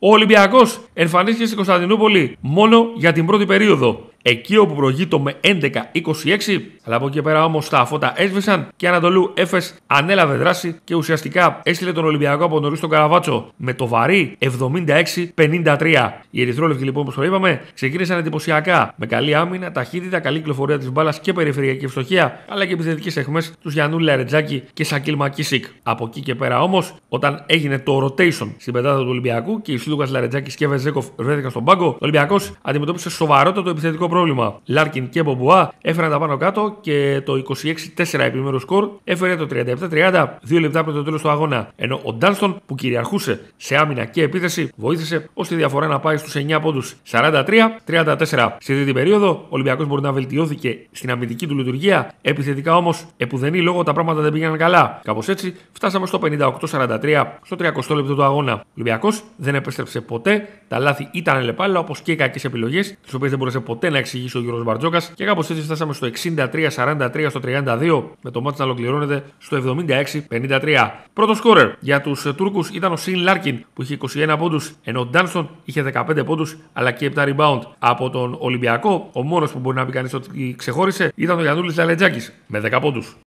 Ο Ολυμπιακός εμφανίστηκε στην Κωνσταντινούπολη μόνο για την πρώτη περίοδο εκεί όπου προηγείται με 11-26. Αλλά από εκεί πέρα όμως τα φώτα έσβησαν και Ανατολού Έφες ανέλαβε δράση και ουσιαστικά έστειλε τον Ολυμπιακό από νωρίς στον Καραβάτσο με το βαρύ 76-53. Οι Ερυθρόλευκοι λοιπόν όπως το είπαμε ξεκίνησαν εντυπωσιακά με καλή άμυνα, ταχύτητα, καλή κυκλοφορία της μπάλας και περιφερειακή ευστοχία αλλά και επιθετικές αιχμές τους Γιανού Λαρετζάκη και Σακίλ Μακίσικ. Από εκεί και πέρα όμως όταν έγινε το rotation στην πετάδα του Ολυμπιακού και οι Σλούκα Λαρετζάκη και Βεζέκοφ βρέθηκαν στον πάγκο, ο Ολυμπιακός αντιμετώπισε σοβαρότατο επιθετικό πρόβλημα. Λάρκιν και Μπομπουά έφεραν τα πάνω κάτω και το 26-4 επιμέρους σκορ έφερε το 37-30, δύο λεπτά πριν το τέλος του αγώνα. Ενώ ο Ντάλστον που κυριαρχούσε σε άμυνα και επίθεση βοήθησε ώστε η διαφορά να πάει στους 9 πόντου 43-34. Στη τρίτη περίοδο, ο Ολυμπιακός μπορεί να βελτιώθηκε στην αμυντική του λειτουργία, επιθετικά όμως επουδενή λόγω τα πράγματα δεν πήγαν καλά. Κάπως έτσι φτάσαμε στο 58-43 στο 30 λεπτό του αγώνα. Ο Ολυμπιακός δεν επέστρεψε ποτέ τα λάθη ήταν λεπάλα, όπως και οι κακές επιλογές, τις οποίες δεν μπορούσε ποτέ να εξηγήσει ο Γιώργο Μπαρτζόκας. Και κάπως έτσι φτάσαμε στο 63-43, στο 32, με το μάτι να ολοκληρώνεται στο 76-53. Πρώτο σκόρερ για τους Τούρκους ήταν ο Σιν Λάρκιν που είχε 21 πόντους, ενώ ο Ντάνστον είχε 15 πόντους αλλά και 7 rebound. Από τον Ολυμπιακό, ο μόνος που μπορεί να πει κανείς ότι ξεχώρισε ήταν ο Γιανούλης Λαλετζάκης με 10 πόντου.